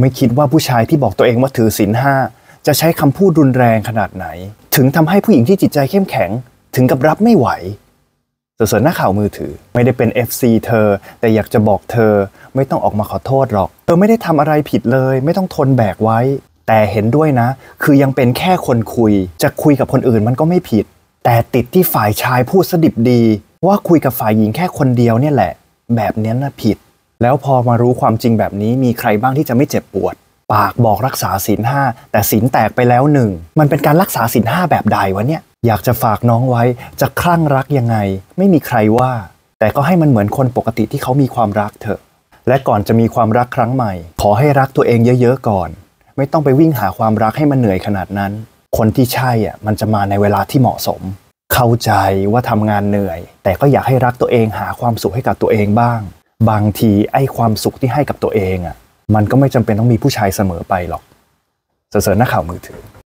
ไม่คิดว่าผู้ชายที่บอกตัวเองว่าถือศีลห้า จะใช้คำพูดรุนแรงขนาดไหน ถึงทำให้ผู้หญิงที่จิตใจเข้มแข็ง ถึงกับรับไม่ไหวสเสริหน้าข่าวมือถือ ไม่ได้เป็น FC เธอ แต่อยากจะบอกเธอ ไม่ต้องออกมาขอโทษหรอก เธอไม่ได้ทำอะไรผิดเลย ไม่ต้องทนแบกไว้ แต่เห็นด้วยนะ คือยังเป็นแค่คนคุย จะคุยกับคนอื่นมันก็ไม่ผิด แต่ติดที่ฝ่ายชายพูดสดิบดี ว่าคุยกับฝ่ายหญิงแค่คนเดียวเนี่ยแหละ แบบนี้นะผิดแล้วพอมารู้ความจริงแบบนี้มีใครบ้างที่จะไม่เจ็บปวด ปากบอกรักษาศีลห้า แต่ศีลแตกไปแล้วหนึ่ง มันเป็นการรักษาศีลห้าแบบใดวะเนี่ยอยากจะฝากน้องไว้ จะคลั่งรักยังไง ไม่มีใครว่า แต่ก็ให้มันเหมือนคนปกติที่เขามีความรักเถอะ และก่อนจะมีความรักครั้งใหม่ ขอให้รักตัวเองเยอะ ๆ ก่อน ไม่ต้องไปวิ่งหาความรักให้มันเหนื่อยขนาดนั้น คนที่ใช่อ่ะมันจะมาในเวลาที่เหมาะสม เข้าใจว่าทำงานเหนื่อย แต่ก็อยากให้รักตัวเองหาความสุขให้กับตัวเองบ้างบางทีไอ้ความสุขที่ให้กับตัวเองอ่ะ มันก็ไม่จำเป็นต้องมีผู้ชายเสมอไปหรอก เสริญนักข่าวมือถือ